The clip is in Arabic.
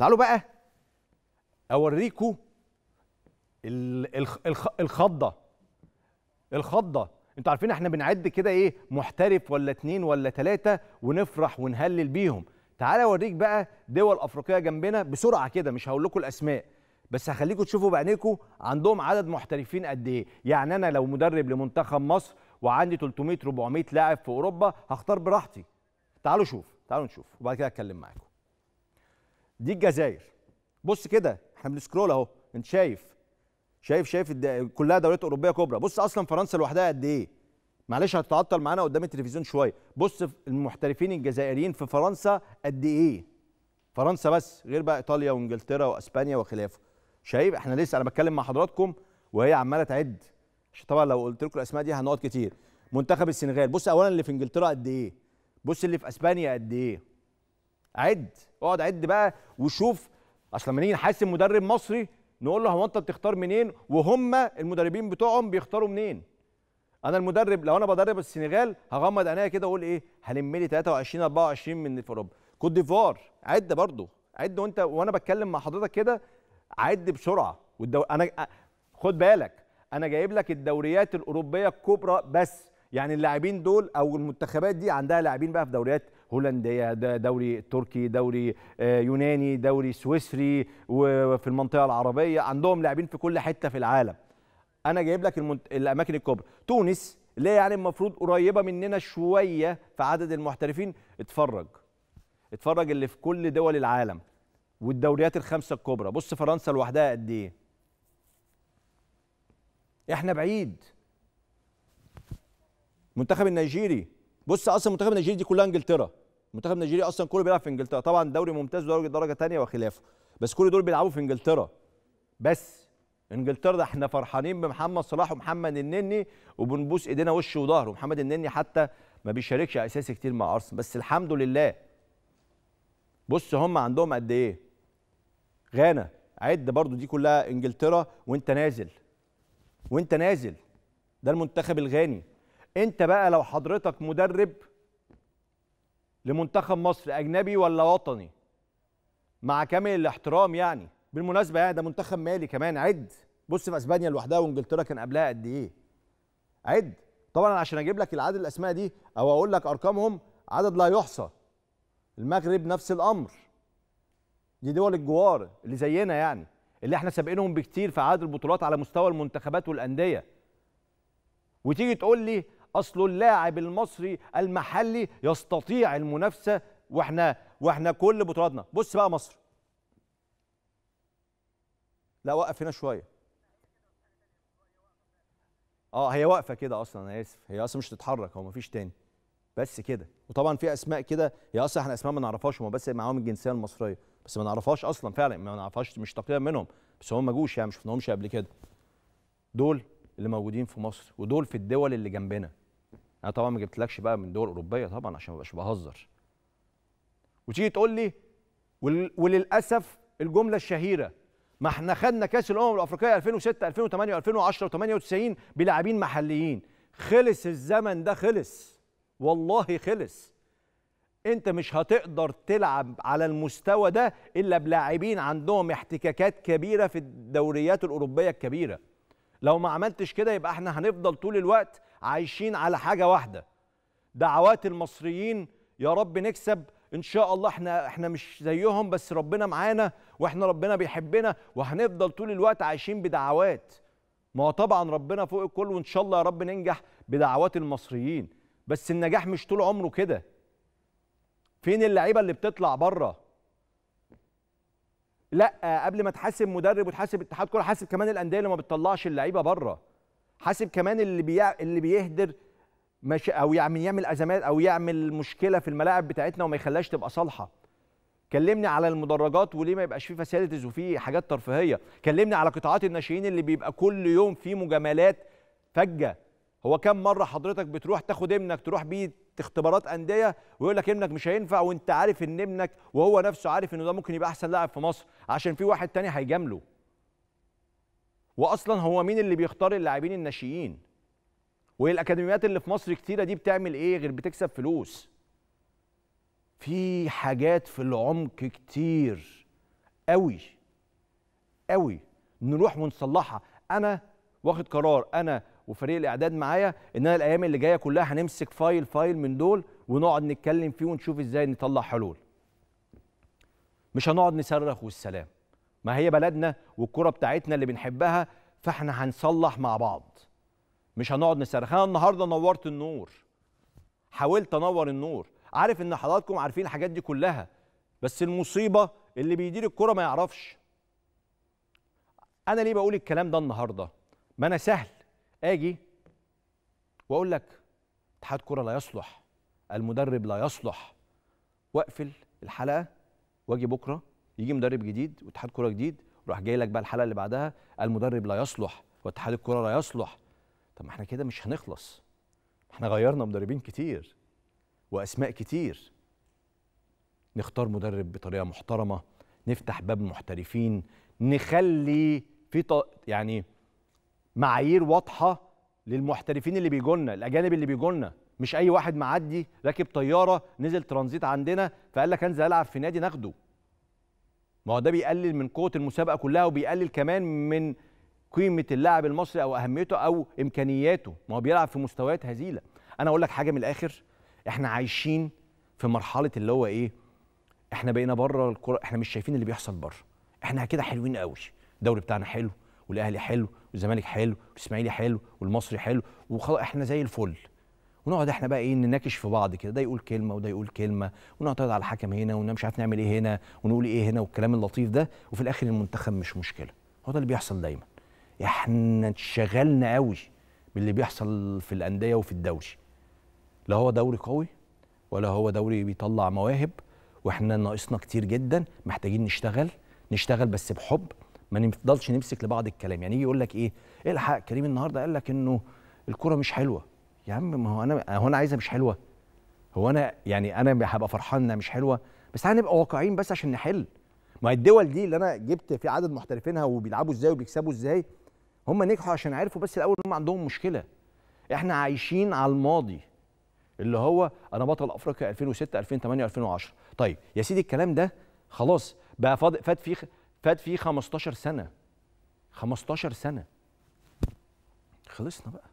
تعالوا بقى اوريكم الخضه الخضه انتوا عارفين احنا بنعد كده ايه محترف ولا اتنين ولا تلاته ونفرح ونهلل بيهم تعالى اوريك بقى دول افريقيه جنبنا بسرعه كده مش هقول لكم الاسماء بس هخليكم تشوفوا بعينيكم عندهم عدد محترفين قد ايه يعني انا لو مدرب لمنتخب مصر وعندي 300 400 لاعب في اوروبا هختار براحتي تعالوا شوف تعالوا نشوف وبعد كده اتكلم معاكم دي الجزائر بص كده احنا بنسكرول اهو انت شايف شايف شايف الد... كلها دوريات اوروبيه كبرى بص اصلا فرنسا لوحدها قد ايه معلش هتتعطل معانا قدام التلفزيون شويه بص المحترفين الجزائريين في فرنسا قد ايه فرنسا بس غير بقى ايطاليا وانجلترا واسبانيا وخلافه شايف احنا لسه انا بتكلم مع حضراتكم وهي عماله تعد عشان طبعا لو قلت لكم الاسماء دي هنقعد كتير منتخب السنغال بص اولا اللي في انجلترا قد ايه بص اللي في اسبانيا قد ايه عد اقعد عد بقى وشوف اصل لما نيجي نحاسب مدرب مصري نقول له هو انت بتختار منين وهم المدربين بتوعهم بيختاروا منين انا المدرب لو انا بدرب السنغال هغمض عينيا كده واقول ايه هلم لي 23 24 من في اوروبا كوت ديفوار عد برضه عد وانت وانا بتكلم مع حضرتك كده عد بسرعه والدو... انا خد بالك انا جايب لك الدوريات الاوروبيه الكبرى بس يعني اللاعبين دول او المنتخبات دي عندها لاعبين بقى في دوريات هولنديه دوري تركي دوري آه، يوناني دوري سويسري وفي المنطقه العربيه عندهم لاعبين في كل حته في العالم انا جايب لك المنت... الاماكن الكبرى تونس اللي يعني المفروض قريبه مننا شويه في عدد المحترفين اتفرج اتفرج اللي في كل دول العالم والدوريات الخمسه الكبرى بص فرنسا لوحدها قد ايه احنا بعيد منتخب النيجيري بص اصلا منتخب النيجيري دي كلها انجلترا منتخب نيجيريا اصلا كله بيلعب في انجلترا طبعا دوري ممتاز ودرجه درجه ثانيه وخلافه بس كل دول بيلعبوا في انجلترا بس انجلترا ده احنا فرحانين بمحمد صلاح ومحمد النني وبنبوس ايدينا وش وظهر ومحمد النني حتى ما بيشاركش اساسي كتير مع ارسنال بس الحمد لله بص هم عندهم قد ايه غانا عد برضو دي كلها انجلترا وانت نازل وانت نازل ده المنتخب الغاني انت بقى لو حضرتك مدرب لمنتخب مصر اجنبي ولا وطني مع كامل الاحترام يعني بالمناسبه يعني ده منتخب مالي كمان عد بص في اسبانيا لوحدها وانجلترا كان قبلها قد ايه عد طبعا عشان اجيب لك العدد الاسماء دي او اقول لك ارقامهم عدد لا يحصى المغرب نفس الامر دي دول الجوار اللي زينا يعني اللي احنا سابقينهم بكتير في عدد البطولات على مستوى المنتخبات والانديه وتيجي تقول لي اصله اللاعب المصري المحلي يستطيع المنافسه واحنا واحنا كل بطولاتنا بص بقى مصر لا وقف هنا شويه اه هي واقفه كده اصلا انا اسف هي اصلا مش تتحرك هو مفيش تاني بس كده وطبعا في اسماء كده هي اصلا احنا اسماء ما نعرفهاش هم بس معاهم الجنسيه المصريه بس ما نعرفهاش اصلا فعلا ما نعرفهاش مش تقريبا منهم بس هم ما جوش يعني مش شفناهمش قبل كده دول اللي موجودين في مصر ودول في الدول اللي جنبنا انا طبعا ما جبتلكش بقى من دول اوروبيه طبعا عشان ما ابقاش بهزر وتيجي تقول لي ول... وللاسف الجمله الشهيره ما احنا خدنا كاس الامم الافريقيه 2006 2008 2010 و98 بلاعبين محليين خلص الزمن ده خلص والله خلص انت مش هتقدر تلعب على المستوى ده الا بلاعبين عندهم احتكاكات كبيره في الدوريات الاوروبيه الكبيره لو ما عملتش كده يبقى احنا هنفضل طول الوقت عايشين على حاجه واحده دعوات المصريين يا رب نكسب ان شاء الله احنا احنا مش زيهم بس ربنا معانا واحنا ربنا بيحبنا وهنفضل طول الوقت عايشين بدعوات ما هو طبعا ربنا فوق الكل وان شاء الله يا رب ننجح بدعوات المصريين بس النجاح مش طول عمره كده فين اللعيبه اللي بتطلع بره لا قبل ما تحاسب مدرب وتحاسب اتحاد كره حاسب كمان الانديه اللي ما بتطلعش اللعيبه بره حاسب كمان اللي بي... اللي بيهدر مش... او يعمل يعمل ازمات او يعمل مشكله في الملاعب بتاعتنا وما يخليهاش تبقى صالحه كلمني على المدرجات وليه ما يبقاش فيه فاسيلتيز وفيه حاجات ترفيهيه كلمني على قطاعات الناشئين اللي بيبقى كل يوم فيه مجاملات فجه هو كم مره حضرتك بتروح تاخد ابنك تروح بيه اختبارات انديه ويقول لك ابنك مش هينفع وانت عارف ان ابنك وهو نفسه عارف انه ده ممكن يبقى احسن لاعب في مصر عشان في واحد تاني هيجامله واصلا هو مين اللي بيختار اللاعبين الناشئين والاكاديميات اللي في مصر كتيره دي بتعمل ايه غير بتكسب فلوس في حاجات في العمق كتير قوي قوي نروح ونصلحها انا واخد قرار انا وفريق الاعداد معايا ان انا الايام اللي جايه كلها هنمسك فايل فايل من دول ونقعد نتكلم فيه ونشوف ازاي نطلع حلول مش هنقعد نصرخ والسلام ما هي بلدنا والكرة بتاعتنا اللي بنحبها فاحنا هنصلح مع بعض مش هنقعد نصرخ انا النهارده نورت النور حاولت انور النور عارف ان حضراتكم عارفين الحاجات دي كلها بس المصيبه اللي بيدير الكرة ما يعرفش انا ليه بقول الكلام ده النهارده ما انا سهل اجي واقول لك اتحاد كره لا يصلح المدرب لا يصلح واقفل الحلقه واجي بكره يجي مدرب جديد واتحاد كره جديد وراح جاي لك بقى الحلقه اللي بعدها المدرب لا يصلح واتحاد الكره لا يصلح طب ما احنا كده مش هنخلص احنا غيرنا مدربين كتير واسماء كتير نختار مدرب بطريقه محترمه نفتح باب محترفين نخلي في يعني معايير واضحه للمحترفين اللي بيجونا الاجانب اللي بيجونا مش اي واحد معدي راكب طياره نزل ترانزيت عندنا فقال لك انزل العب في نادي ناخده ما هو ده بيقلل من قوه المسابقه كلها وبيقلل كمان من قيمه اللاعب المصري او اهميته او امكانياته ما هو بيلعب في مستويات هزيله انا اقول لك حاجه من الاخر احنا عايشين في مرحله اللي هو ايه احنا بقينا بره الكره احنا مش شايفين اللي بيحصل بره احنا كده حلوين قوي الدوري بتاعنا حلو والاهلي حلو والزمالك حلو والاسماعيلي حلو والمصري حلو وخلاص احنا زي الفل ونقعد احنا بقى ايه نناقش في بعض كده ده يقول كلمه وده يقول كلمه ونعترض على الحكم هنا ونا مش عارف نعمل ايه هنا ونقول ايه هنا والكلام اللطيف ده وفي الاخر المنتخب مش مشكله هو ده اللي بيحصل دايما احنا اتشغلنا قوي باللي بيحصل في الانديه وفي الدوري لا هو دوري قوي ولا هو دوري بيطلع مواهب واحنا ناقصنا كتير جدا محتاجين نشتغل نشتغل بس بحب ما نفضلش نمسك لبعض الكلام يعني يجي يقول لك ايه, إيه الحق كريم النهارده قال لك انه الكوره مش حلوه يا عم ما هو انا هو انا عايزها مش حلوه هو انا يعني انا هبقى فرحان انها مش حلوه بس تعالى نبقى واقعيين بس عشان نحل ما الدول دي اللي انا جبت في عدد محترفينها وبيلعبوا ازاي وبيكسبوا ازاي هم نجحوا عشان عرفوا بس الاول هم عندهم مشكله احنا عايشين على الماضي اللي هو انا بطل افريقيا 2006 2008 2010 طيب يا سيدي الكلام ده خلاص بقى فات فيه فات فيه 15 سنه 15 سنه خلصنا بقى